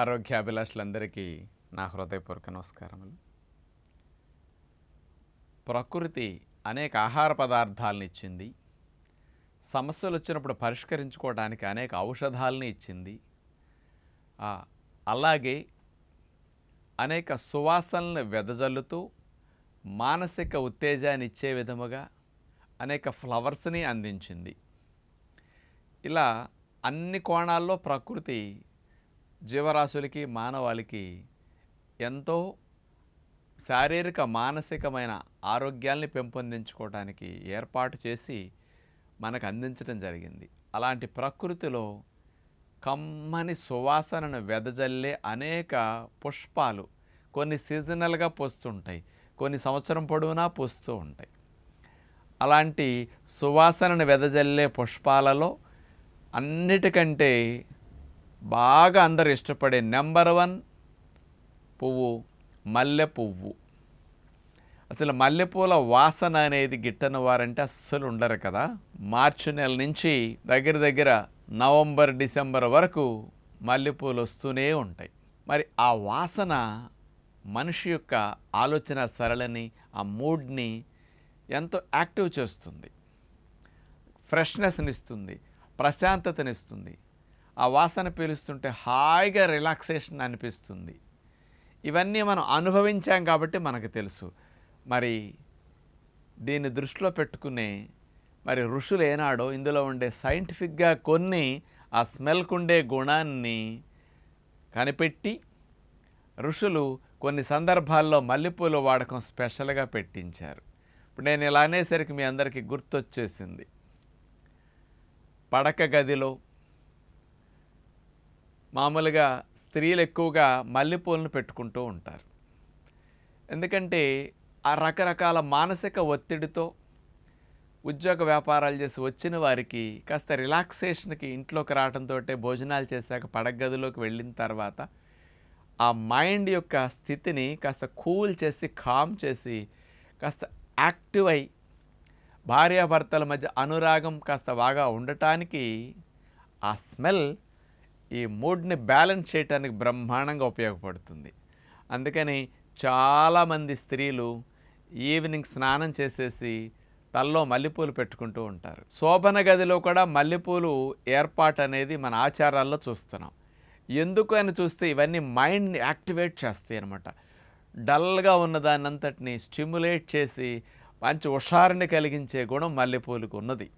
ఆరోగ్యాభిలాషులందరికీ నా హృదయపూర్వక నమస్కారములు ప్రకృతి అనేక ఆహార పదార్థాలను ఇచ్చింది సమస్యలు వచ్చినప్పుడు పరిష్కరించుకోవడానికి అనేక ఔషధాలని ఇచ్చింది అలాగే అనేక సువాసనలను వెదజల్లుతూ మానసిక ఉత్తేజాన్ని ఇచ్చే విధముగా అనేక ఫ్లవర్స్ని అందించింది ఇలా అన్ని కోణాల్లో ప్రకృతి జీవరాశులకి మానవాళికి ఎంతో శారీరక మానసికమైన ఆరోగ్యాల్ని పెంపొందించుకోవడానికి ఏర్పాటు చేసి మనకు అందించడం జరిగింది అలాంటి ప్రకృతిలో కమ్మని సువాసనను వెదజల్లే అనేక పుష్పాలు కొన్ని సీజనల్గా పోస్తుంటాయి కొన్ని సంవత్సరం పొడవునా పోస్తూ ఉంటాయి అలాంటి సువాసనను వెదజల్లే పుష్పాలలో అన్నిటికంటే బాగా అందరు ఇష్టపడే నెంబర్ వన్ పువ్వు మల్లె పువ్వు అసలు మల్లెపూల వాసన అనేది గిట్టని వారంటే అస్సలు ఉండరు కదా మార్చి నెల నుంచి దగ్గర దగ్గర నవంబర్ డిసెంబర్ వరకు మల్లెపూలు వస్తూనే ఉంటాయి మరి ఆ వాసన మనిషి యొక్క ఆలోచన సరళని ఆ మూడ్ని ఎంతో యాక్టివ్ చేస్తుంది ఫ్రెష్నెస్ని ఇస్తుంది ప్రశాంతతనిస్తుంది ఆ వాసన పీలుస్తుంటే హాయిగా రిలాక్సేషన్ అనిపిస్తుంది ఇవన్నీ మనం అనుభవించాం కాబట్టి మనకు తెలుసు మరి దీన్ని దృష్టిలో పెట్టుకునే మరి ఋషులు ఏనాడో ఇందులో ఉండే సైంటిఫిక్గా కొన్ని ఆ స్మెల్కు ఉండే గుణాన్ని కనిపెట్టి ఋషులు కొన్ని సందర్భాల్లో మల్లెపూల వాడకం స్పెషల్గా పెట్టించారు ఇప్పుడు నేను ఇలా అనేసరికి మీ అందరికీ గుర్తొచ్చేసింది పడక గదిలో మామూలుగా స్త్రీలు ఎక్కువగా మల్లెపూలను పెట్టుకుంటూ ఉంటారు ఎందుకంటే ఆ రకరకాల మానసిక ఒత్తిడితో ఉద్యోగ వ్యాపారాలు చేసి వచ్చిన వారికి కాస్త రిలాక్సేషన్కి ఇంట్లోకి రావడంతో భోజనాలు చేశాక పడగదిలోకి వెళ్ళిన తర్వాత ఆ మైండ్ యొక్క స్థితిని కాస్త కూల్ చేసి కామ్ చేసి కాస్త యాక్టివ్ అయి భార్యాభర్తల మధ్య అనురాగం కాస్త బాగా ఉండటానికి ఆ స్మెల్ ఈ మూడ్ని బ్యాలెన్స్ చేయడానికి బ్రహ్మాండంగా ఉపయోగపడుతుంది అందుకని చాలామంది స్త్రీలు ఈవినింగ్ స్నానం చేసేసి తల్లో మల్లెపూలు పెట్టుకుంటూ ఉంటారు శోభన గదిలో కూడా మల్లెపూలు ఏర్పాటు అనేది మన ఆచారాల్లో చూస్తున్నాం ఎందుకు అని చూస్తే ఇవన్నీ మైండ్ని యాక్టివేట్ చేస్తాయి అనమాట డల్గా ఉన్న అంతటిని స్టిమ్యులేట్ చేసి మంచి హుషారిని కలిగించే గుణం మల్లెపూలకు ఉన్నది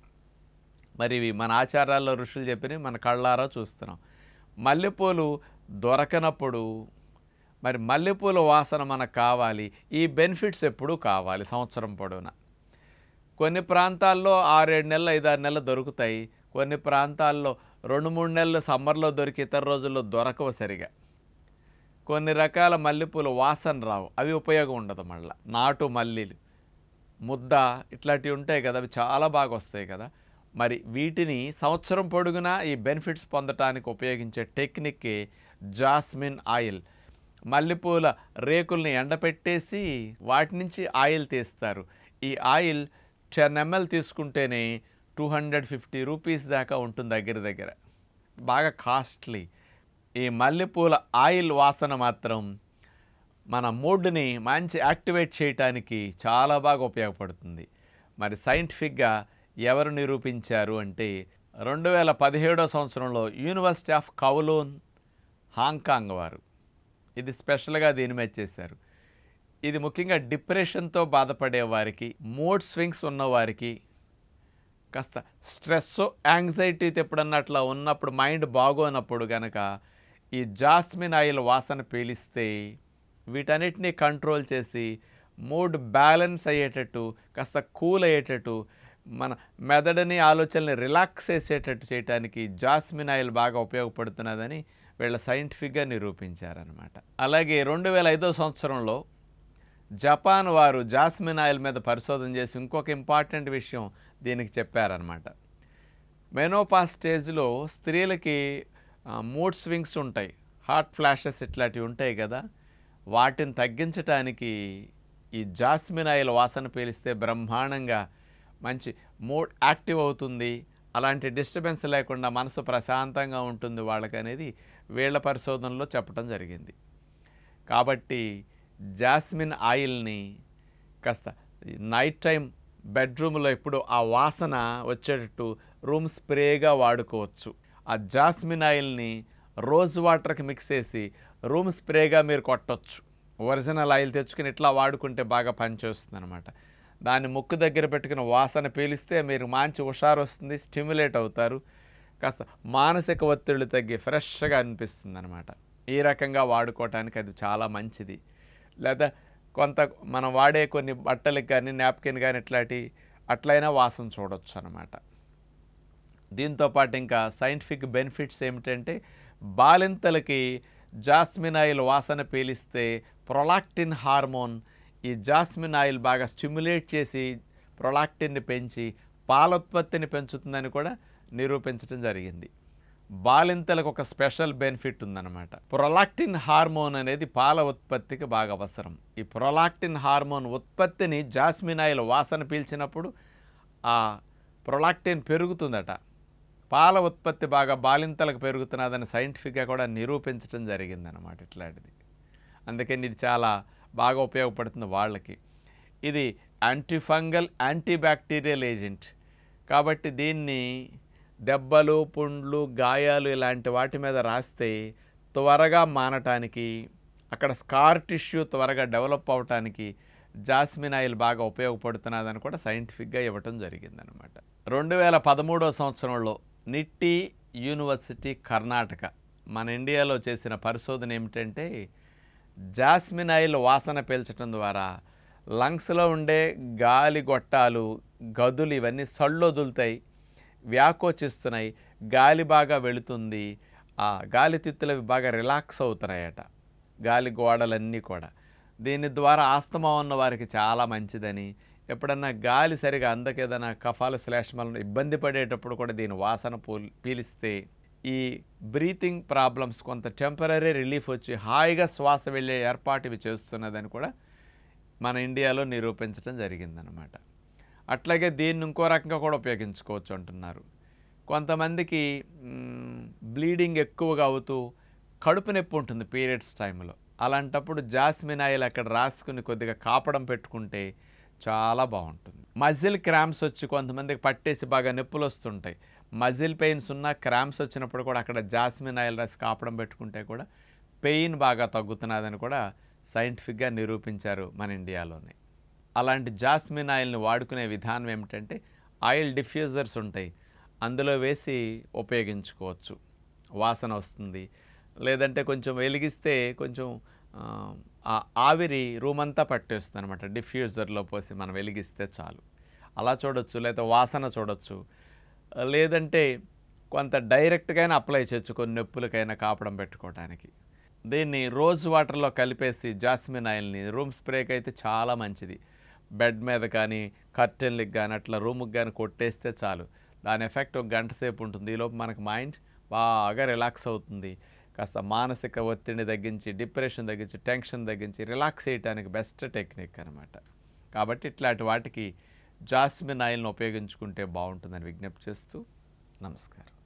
మరి మన ఆచారాల్లో ఋషులు చెప్పినవి మన కళ్ళారా చూస్తున్నాం మల్లెపూలు దొరకనప్పుడు మరి మల్లెపూల వాసన మనకు కావాలి ఈ బెనిఫిట్స్ ఎప్పుడూ కావాలి సంవత్సరం పొడవునా కొన్ని ప్రాంతాల్లో ఆరేడు నెలలు ఐదారు నెలలు దొరుకుతాయి కొన్ని ప్రాంతాల్లో రెండు మూడు నెలలు సమ్మర్లో దొరికి ఇతర రోజుల్లో దొరకవు సరిగా కొన్ని రకాల మల్లెపూలు వాసన రావు అవి ఉపయోగం ఉండదు మళ్ళీ నాటు మల్లీలు ముద్ద ఇట్లాంటివి ఉంటాయి కదా అవి చాలా బాగా వస్తాయి కదా మరి వీటిని సంవత్సరం పొడుగునా ఈ బెనిఫిట్స్ పొందటానికి ఉపయోగించే టెక్నిక్ జాస్మిన్ ఆయిల్ మల్లెపూల రేకుల్ని ఎండపెట్టేసి వాటి నుంచి ఆయిల్ తీస్తారు ఈ ఆయిల్ టెన్ ఎంఎల్ తీసుకుంటేనే టూ హండ్రెడ్ ఫిఫ్టీ రూపీస్ దాకా ఉంటుంది దగ్గర దగ్గర బాగా కాస్ట్లీ ఈ మల్లెపూల ఆయిల్ వాసన మాత్రం మన మూడ్ని మంచి యాక్టివేట్ చేయటానికి చాలా బాగా ఉపయోగపడుతుంది మరి సైంటిఫిక్గా ఎవరు నిరూపించారు అంటే రెండు వేల పదిహేడో సంవత్సరంలో యూనివర్సిటీ ఆఫ్ కౌలోన్ హాంకాంగ్ వారు ఇది స్పెషల్గా దీని మీద చేశారు ఇది ముఖ్యంగా డిప్రెషన్తో బాధపడే వారికి మూడ్ స్వింగ్స్ ఉన్నవారికి కాస్త స్ట్రెస్ యాంగ్జైటీ ఎప్పుడన్నా అట్లా ఉన్నప్పుడు మైండ్ బాగోనప్పుడు గనక ఈ జాస్మిన్ ఆయిల్ వాసన పీలిస్తే వీటన్నిటినీ కంట్రోల్ చేసి మూడ్ బ్యాలెన్స్ అయ్యేటట్టు కాస్త కూల్ అయ్యేటట్టు మన మెదడుని ఆలోచనని రిలాక్స్ చేసేటట్టు చేయడానికి జాస్మిన్ ఆయిల్ బాగా ఉపయోగపడుతున్నదని వీళ్ళ సైంటిఫిక్గా నిరూపించారనమాట అలాగే రెండు వేల ఐదో సంవత్సరంలో జపాన్ వారు జాస్మిన్ ఆయిల్ మీద పరిశోధన చేసి ఇంకొక ఇంపార్టెంట్ విషయం దీనికి చెప్పారనమాట మెనోపా స్టేజ్లో స్త్రీలకి మూడ్ స్వింగ్స్ ఉంటాయి హార్ట్ ఫ్లాషెస్ ఇట్లాంటివి ఉంటాయి కదా వాటిని తగ్గించటానికి ఈ జాస్మిన్ ఆయిల్ వాసన పీలిస్తే బ్రహ్మాండంగా మంచి మూడ్ యాక్టివ్ అవుతుంది అలాంటి డిస్టర్బెన్స్ లేకుండా మనసు ప్రశాంతంగా ఉంటుంది వాళ్ళకనేది వీళ్ళ పరిశోధనలో చెప్పడం జరిగింది కాబట్టి జాస్మిన్ ఆయిల్ని కాస్త నైట్ టైం బెడ్రూమ్లో ఎప్పుడు ఆ వాసన వచ్చేటట్టు రూమ్ స్ప్రేగా వాడుకోవచ్చు ఆ జాస్మిన్ ఆయిల్ని రోజ్ వాటర్కి మిక్స్ చేసి రూమ్ స్ప్రేగా మీరు కొట్టచ్చు ఒరిజినల్ ఆయిల్ తెచ్చుకుని ఇట్లా వాడుకుంటే బాగా పనిచేస్తుంది అనమాట దాన్ని ముక్కు దగ్గర పెట్టుకున్న వాసన పీలిస్తే మీరు మంచి హుషారు వస్తుంది స్టిమ్యులేట్ అవుతారు కాస్త మానసిక ఒత్తిళ్ళు తగ్గి ఫ్రెష్గా అనిపిస్తుంది అనమాట ఈ రకంగా వాడుకోవటానికి అది చాలా మంచిది లేదా కొంత మనం వాడే కొన్ని బట్టలకు కానీ నాప్కిన్ కానీ ఇట్లాంటి అట్లయినా వాసన చూడొచ్చు అనమాట దీంతోపాటు ఇంకా సైంటిఫిక్ బెనిఫిట్స్ ఏమిటంటే బాలింతలకి జాస్మిన్ ఆయిల్ వాసన పీలిస్తే ప్రొలాక్టిన్ హార్మోన్ ఈ జాస్మిన్ ఆయిల్ బాగా స్టిమ్యులేట్ చేసి ప్రొలాక్టిన్ని పెంచి పాల ఉత్పత్తిని పెంచుతుందని కూడా నిరూపించడం జరిగింది బాలింతలకు ఒక స్పెషల్ బెనిఫిట్ ఉందన్నమాట ప్రొలాక్టిన్ హార్మోన్ అనేది పాల ఉత్పత్తికి బాగా అవసరం ఈ ప్రొలాక్టిన్ హార్మోన్ ఉత్పత్తిని జాస్మిన్ ఆయిల్ వాసన పీల్చినప్పుడు ఆ ప్రొలాక్టిన్ పెరుగుతుందట పాల ఉత్పత్తి బాగా బాలింతలకు పెరుగుతున్నదని సైంటిఫిక్గా కూడా నిరూపించడం జరిగిందనమాట ఇట్లాంటిది అందుకని ఇది చాలా బాగా ఉపయోగపడుతుంది వాళ్ళకి ఇది యాంటీఫంగల్ యాంటీబ్యాక్టీరియల్ ఏజెంట్ కాబట్టి దీన్ని దెబ్బలు పుండ్లు గాయాలు ఇలాంటి వాటి మీద రాస్తే త్వరగా మానటానికి అక్కడ స్కార్ టిష్యూ త్వరగా డెవలప్ అవటానికి జాస్మిన్ ఆయిల్ బాగా ఉపయోగపడుతున్నదని కూడా సైంటిఫిక్గా ఇవ్వటం జరిగిందనమాట రెండు వేల పదమూడో సంవత్సరంలో నిట్టి యూనివర్సిటీ కర్ణాటక మన ఇండియాలో చేసిన పరిశోధన ఏమిటంటే జాస్మిన్ ఆయిల్ వాసన పీల్చడం ద్వారా లంగ్స్లో ఉండే గాలి గొట్టాలు గదులు ఇవన్నీ సళ్ళొదులుతాయి వ్యాకోచిస్తున్నాయి గాలి బాగా వెళుతుంది ఆ గాలి తిత్తులు బాగా రిలాక్స్ అవుతున్నాయట గాలి గోడలన్నీ కూడా దీని ద్వారా ఆస్తమా ఉన్న వారికి చాలా మంచిదని ఎప్పుడన్నా గాలి సరిగా అందకేదన్నా కఫాలు శ్లేష్మాలను ఇబ్బంది పడేటప్పుడు కూడా దీని వాసన పీలిస్తే ఈ బ్రీతింగ్ ప్రాబ్లమ్స్ కొంత టెంపరీ రిలీఫ్ వచ్చి హాయిగా శ్వాస వెళ్ళే ఏర్పాటు ఇవి చేస్తున్నదని కూడా మన ఇండియాలో నిరూపించడం జరిగిందనమాట అట్లాగే దీన్ని ఇంకో రకంగా కూడా ఉపయోగించుకోవచ్చు అంటున్నారు కొంతమందికి బ్లీడింగ్ ఎక్కువగా అవుతూ కడుపు నొప్పి ఉంటుంది పీరియడ్స్ టైంలో అలాంటప్పుడు జాస్మిన్ ఆయిల్ అక్కడ రాసుకుని కొద్దిగా కాపడం పెట్టుకుంటే చాలా బాగుంటుంది మజిల్ క్రామ్స్ వచ్చి కొంతమందికి పట్టేసి బాగా నొప్పులు వస్తుంటాయి మజిల్ పెయిన్స్ ఉన్న క్రామ్స్ వచ్చినప్పుడు కూడా అక్కడ జాస్మిన్ ఆయిల్ రాసి కాపడం పెట్టుకుంటే కూడా పెయిన్ బాగా తగ్గుతున్నదని కూడా సైంటిఫిక్గా నిరూపించారు మన ఇండియాలోనే అలాంటి జాస్మిన్ ఆయిల్ని వాడుకునే విధానం ఏమిటంటే ఆయిల్ డిఫ్యూజర్స్ ఉంటాయి అందులో వేసి ఉపయోగించుకోవచ్చు వాసన వస్తుంది లేదంటే కొంచెం వెలిగిస్తే కొంచెం ఆవిరి రూమ్ అంతా పట్టేస్తుంది అనమాట డిఫ్యూజర్లో పోసి మనం వెలిగిస్తే చాలు అలా చూడొచ్చు లేదా వాసన చూడొచ్చు లేదంటే కొంత డైరెక్ట్గా అప్లై చేయొచ్చు కొన్ని నొప్పులకైనా కాపడం పెట్టుకోవడానికి దీన్ని రోజ్ వాటర్లో కలిపేసి జాస్మిన్ ఆయిల్ని రూమ్ స్ప్రేకి అయితే చాలా మంచిది బెడ్ మీద కానీ కర్టెన్లకు కానీ అట్లా రూమ్కి కానీ కొట్టేస్తే చాలు దాని ఎఫెక్ట్ ఒక గంట సేపు ఉంటుంది ఈలోపు మనకు మైండ్ బాగా రిలాక్స్ అవుతుంది కాస్త మానసిక ఒత్తిడిని తగ్గించి డిప్రెషన్ తగ్గించి టెన్షన్ తగ్గించి రిలాక్స్ చేయడానికి బెస్ట్ టెక్నిక్ అనమాట కాబట్టి ఇట్లాంటి వాటికి జాస్మిన్ ఆయిల్ను ఉపయోగించుకుంటే బాగుంటుందని విజ్ఞప్తి చేస్తూ నమస్కారం